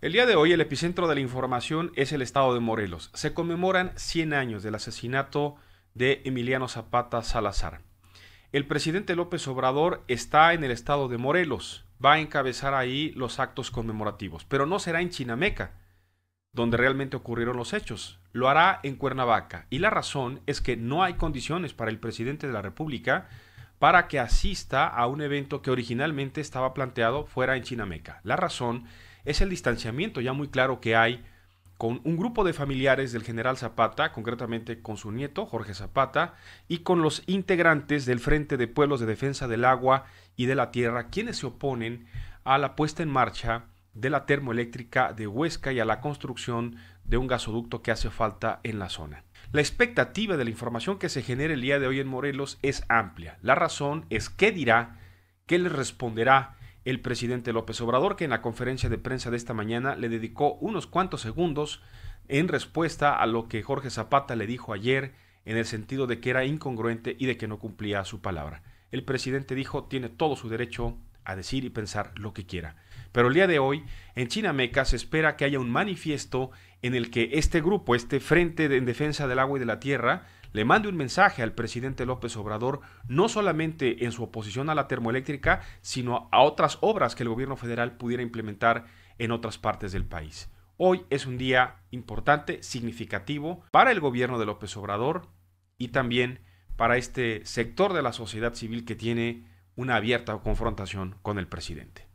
El día de hoy el epicentro de la información es el estado de Morelos. Se conmemoran 100 años del asesinato de Emiliano Zapata Salazar. El presidente López Obrador está en el estado de Morelos, va a encabezar ahí los actos conmemorativos, pero no será en Chinameca, donde realmente ocurrieron los hechos, lo hará en Cuernavaca. Y la razón es que no hay condiciones para el presidente de la República para que asista a un evento que originalmente estaba planteado fuera en Chinameca. La razón es el distanciamiento ya muy claro que hay con un grupo de familiares del general Zapata, concretamente con su nieto, Jorge Zapata, y con los integrantes del Frente de Pueblos de Defensa del Agua y de la Tierra, quienes se oponen a la puesta en marcha de la termoeléctrica de Huesca y a la construcción de un gasoducto que hace falta en la zona. La expectativa de la información que se genere el día de hoy en Morelos es amplia. La razón es qué dirá, qué le responderá el presidente López Obrador, que en la conferencia de prensa de esta mañana le dedicó unos cuantos segundos en respuesta a lo que Jorge Zapata le dijo ayer en el sentido de que era incongruente y de que no cumplía su palabra. El presidente dijo tiene todo su derecho a decir y pensar lo que quiera. Pero el día de hoy, en China Meca se espera que haya un manifiesto en el que este grupo, este Frente en Defensa del Agua y de la Tierra, le mande un mensaje al presidente López Obrador, no solamente en su oposición a la termoeléctrica, sino a otras obras que el gobierno federal pudiera implementar en otras partes del país. Hoy es un día importante, significativo para el gobierno de López Obrador y también para este sector de la sociedad civil que tiene una abierta confrontación con el presidente.